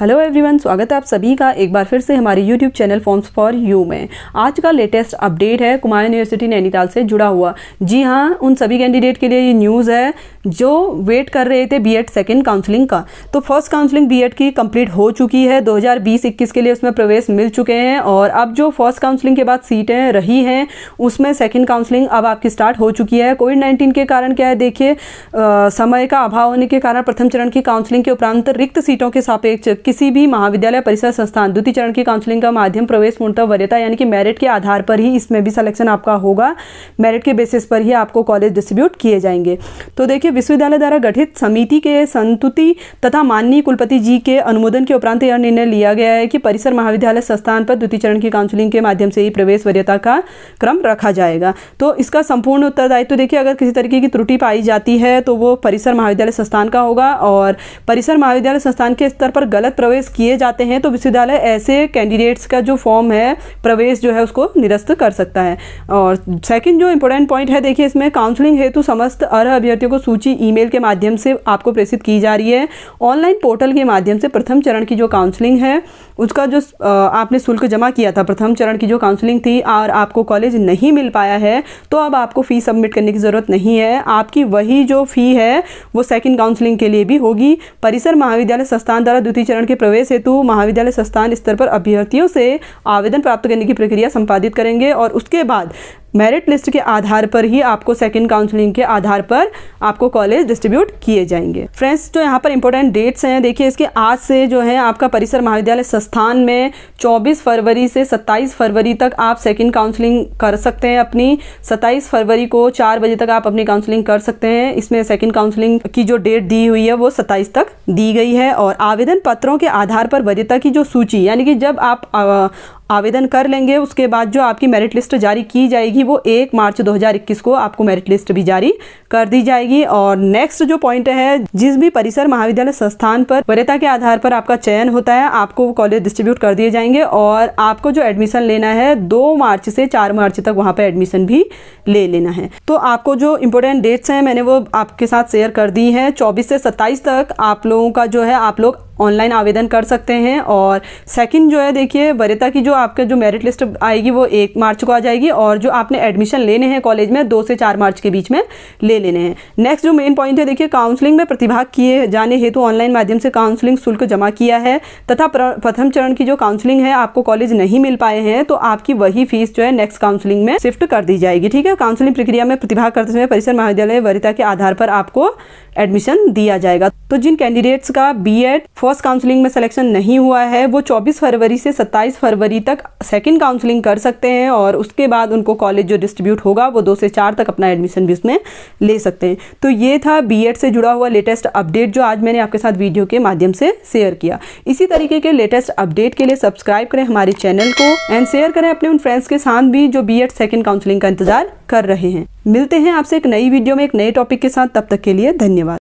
hello everyone स्वागत है आप सभी का एक बार फिर से हमारे YouTube channel forms for you में आज का लेटेस्ट अपडेट है कुमार यूनिवर्सिटी नैनीताल से जुड़ा हुआ जी हाँ उन सभी कैंडिडेट के लिए ये न्यूज़ है जो वेट कर रहे थे बीएड सेकंड काउंसलिंग का तो फर्स्ट काउंसलिंग बीएड की कंप्लीट हो चुकी है 2020-21 के लिए उसमें प्रवेश मिल चुके हैं और अब जो फर्स्ट काउंसलिंग के बाद सीटें रही हैं उसमें सेकंड काउंसलिंग अब आपकी स्टार्ट हो चुकी है कोविड नाइन्टीन के कारण क्या है देखिए समय का अभाव होने के कारण प्रथम चरण की काउंसलिंग के उपरांत रिक्त सीटों के सापेक्ष किसी भी महाविद्यालय परिसर संस्थान द्वितीय चरण की काउंसलिंग का माध्यम प्रवेश पूर्णतः वरीयता यानी कि मेरिट के आधार पर ही इसमें भी सिलेक्शन आपका होगा मेरिट के बेसिस पर ही आपको कॉलेज डिस्ट्रीब्यूट किए जाएंगे तो देखिए विश्वविद्यालय द्वारा गठित समिति के संतुति तथा माननीय कुलपति जी के अनुमोदन के उपरांत यह निर्णय लिया गया है कि परिसर महाविद्यालय संस्थान पर द्वितीय चरण की काउंसलिंग के माध्यम से ही प्रवेश वरीयता का क्रम रखा जाएगा तो इसका संपूर्ण उत्तरदायित्व देखिए अगर किसी तरीके की त्रुटि पाई जाती है तो वो परिसर महाविद्यालय संस्थान का होगा और परिसर महाविद्यालय संस्थान के स्तर पर गलत प्रवेश किए जाते हैं तो विश्वविद्यालय ऐसे कैंडिडेट्स का जो फॉर्म है प्रवेश जो है उसको निरस्त कर सकता है और सेकंड जो इंपॉर्टेंट पॉइंट है देखिए इसमें काउंसलिंग हेतु समस्त अर्ह अभ्यर्थियों को सूची ईमेल के माध्यम से आपको प्रेषित की जा रही है ऑनलाइन पोर्टल के माध्यम से प्रथम चरण की जो काउंसलिंग है उसका जो आपने शुल्क जमा किया था प्रथम चरण की जो काउंसलिंग थी और आपको कॉलेज नहीं मिल पाया है तो अब आपको फ़ी सबमिट करने की ज़रूरत नहीं है आपकी वही जो फ़ी है वो सेकंड काउंसलिंग के लिए भी होगी परिसर महाविद्यालय संस्थान द्वारा द्वितीय चरण के प्रवेश हेतु महाविद्यालय संस्थान स्तर पर अभ्यर्थियों से आवेदन प्राप्त करने की प्रक्रिया संपादित करेंगे और उसके बाद मेरिट लिस्ट के आधार पर ही आपको सेकेंड काउंसलिंग के आधार पर आपको कॉलेज डिस्ट्रीब्यूट किए जाएंगे फ्रेंड्स जो तो यहाँ पर इंपॉर्टेंट डेट्स हैं देखिए इसके आज से जो है आपका परिसर महाविद्यालय संस्थान में 24 फरवरी से 27 फरवरी तक आप सेकेंड काउंसलिंग कर सकते हैं अपनी 27 फरवरी को चार बजे तक आप अपनी काउंसलिंग कर सकते हैं इसमें सेकेंड काउंसलिंग की जो डेट दी हुई है वो सत्ताईस तक दी गई है और आवेदन पत्रों के आधार पर वरीयता की जो सूची यानी कि जब आप आवेदन कर लेंगे उसके बाद जो आपकी मेरिट लिस्ट जारी की जाएगी वो एक मार्च 2021 को आपको मेरिट लिस्ट भी जारी कर दी जाएगी और नेक्स्ट जो पॉइंट है जिस भी परिसर महाविद्यालय संस्थान पर वरीयता के आधार पर आपका चयन होता है आपको वो कॉलेज डिस्ट्रीब्यूट कर दिए जाएंगे और आपको जो एडमिशन लेना है दो मार्च से चार मार्च तक वहाँ पर एडमिशन भी ले लेना है तो आपको जो इम्पोर्टेंट डेट्स हैं मैंने वो आपके साथ शेयर कर दी हैं चौबीस से सत्ताईस तक आप लोगों का जो है आप लोग ऑनलाइन आवेदन कर सकते हैं और सेकंड जो है देखिए वरीयता की जो आपके जो मेरिट लिस्ट आएगी वो एक मार्च को आ जाएगी और जो आपने एडमिशन लेने हैं कॉलेज में दो से चार मार्च के बीच में ले लेने हैं नेक्स्ट जो मेन पॉइंट है देखिए काउंसलिंग में प्रतिभाग किए जाने हेतु ऑनलाइन माध्यम से काउंसलिंग शुल्क जमा किया है तथा प्रथम चरण की जो काउंसलिंग है आपको कॉलेज नहीं मिल पाए हैं तो आपकी वही फीस जो है नेक्स्ट काउंसलिंग में शिफ्ट कर दी जाएगी ठीक है काउंसलिंग प्रक्रिया में प्रतिभाग करते समय परिसर महाविद्यालय वरिता के आधार पर आपको एडमिशन दिया जाएगा तो जिन कैंडिडेट्स का बीएड फर्स्ट काउंसलिंग में सिलेक्शन नहीं हुआ है वो 24 फरवरी से 27 फरवरी तक सेकंड काउंसलिंग कर सकते हैं और उसके बाद उनको कॉलेज जो डिस्ट्रीब्यूट होगा वो दो से चार तक अपना एडमिशन भी उसमें ले सकते हैं तो ये था बीएड से जुड़ा हुआ लेटेस्ट अपडेट जो आज मैंने आपके साथ वीडियो के माध्यम से शेयर किया इसी तरीके के लेटेस्ट अपडेट के लिए सब्सक्राइब करें हमारे चैनल को एंड शेयर करें अपने उन फ्रेंड्स के साथ भी जो बी एड सेकेंड काउंसलिंग का इंतजार कर रहे हैं मिलते हैं आपसे एक नई वीडियो में एक नए टॉपिक के साथ तब तक के लिए धन्यवाद